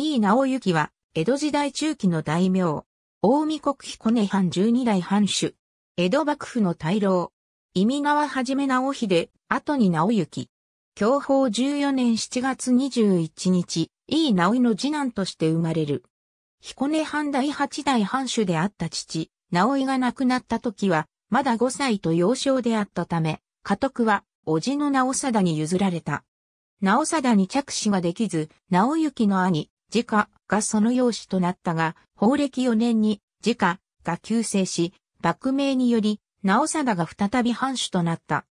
井伊直行は、江戸時代中期の大名、大見国彦根藩十二代藩主、江戸幕府の大老、意味川はじめ直秀、後に直行、享保十四年七月二十一日、井伊直井の次男として生まれる。彦根藩第八代藩主であった父、直井が亡くなった時は、まだ五歳と幼少であったため、家督は、叔父の直貞に譲られた。直貞に着手ができず、直行の兄、自家がその養子となったが、法暦4年に自家が救世し、幕名により、直貞が再び藩主となった。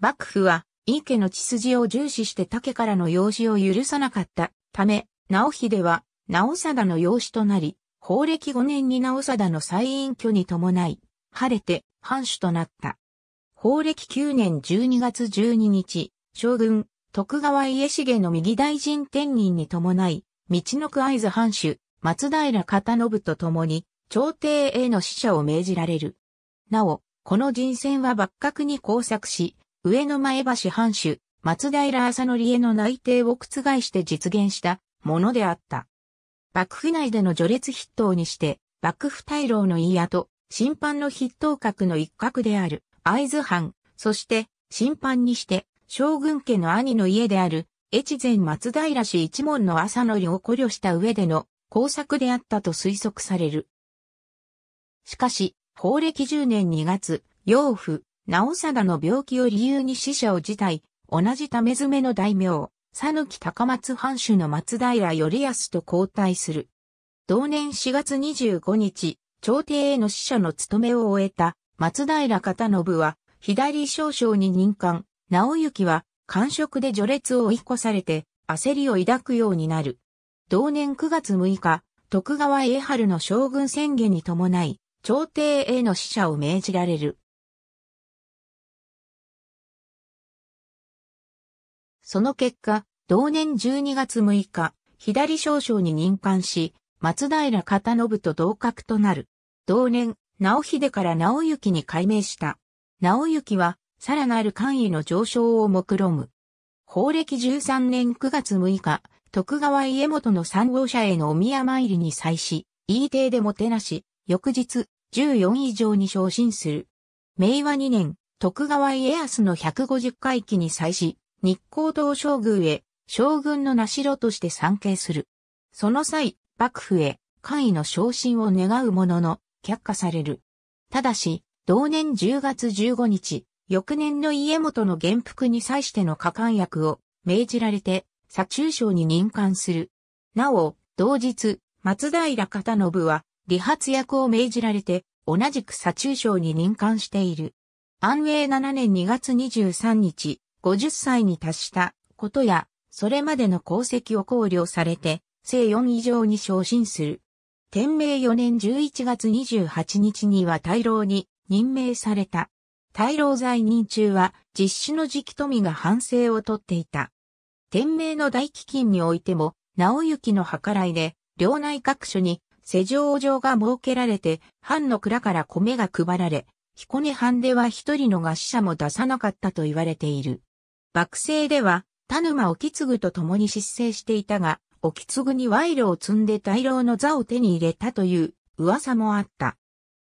幕府は、井家の血筋を重視して竹からの養子を許さなかったため、直秀は、直貞の養子となり、法暦5年に直貞の再隠居に伴い、晴れて藩主となった。法暦9年12月12日、将軍、徳川家重の右大臣天人に伴い、道の区会津藩主、松平片信と共に、朝廷への使者を命じられる。なお、この人選は幕閣に交錯し、上野前橋藩主、松平浅則への内定を覆して実現したものであった。幕府内での序列筆頭にして、幕府大老の家と、審判の筆頭格の一角である、会津藩、そして、審判にして、将軍家の兄の家である、越前松平氏一門の朝乗りを考慮した上での工作であったと推測される。しかし、法暦10年2月、養父、直貞の病気を理由に死者を辞退、同じため詰めの大名、佐抜高松藩主の松平頼康と交代する。同年4月25日、朝廷への死者の務めを終えた松平方信は、左少将に任官、直行は感触で序列を追い越されて、焦りを抱くようになる。同年9月6日、徳川栄春の将軍宣言に伴い、朝廷への使者を命じられる。その結果、同年12月6日、左少将に任官し、松平片信と同格となる。同年、直秀から直行に改名した。直行は、さらなる官位の上昇を目論む。法暦13年9月6日、徳川家元の三号者へのお宮参りに際し、E 帝でもてなし、翌日、14以上に昇進する。明和2年、徳川家康の150回忌に際し、日光東将軍へ、将軍の名代として参詣する。その際、幕府へ、官位の昇進を願うものの、却下される。ただし、同年10月15日、翌年の家元の元服に際しての過冠役を命じられて、左中将に任官する。なお、同日、松平片信は、理髪役を命じられて、同じく左中将に任官している。安永7年2月23日、50歳に達したことや、それまでの功績を考慮されて、正4以上に昇進する。天明4年11月28日には大老に任命された。大老在任中は実施の時期富が反省をとっていた。天明の大飢饉においても、直行の計らいで、領内各所に世情状が設けられて、藩の蔵から米が配られ、彦根藩では一人の餓死者も出さなかったと言われている。幕政では、田沼沖継と共に失勢していたが、沖継に賄賂を積んで大老の座を手に入れたという噂もあった。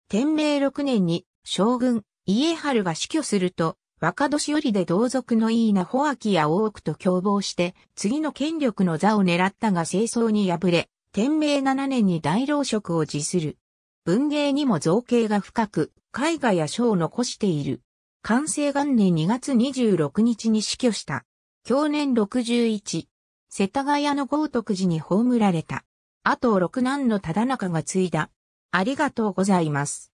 天明6年に将軍家春が死去すると、若年寄りで同族のいいな穂秋や大奥と共謀して、次の権力の座を狙ったが清掃に敗れ、天明七年に大老職を辞する。文芸にも造形が深く、絵画や書を残している。完成元年2月26日に死去した。去年61。世田谷の豪徳寺に葬られた。あと六男の忠中が継いだ。ありがとうございます。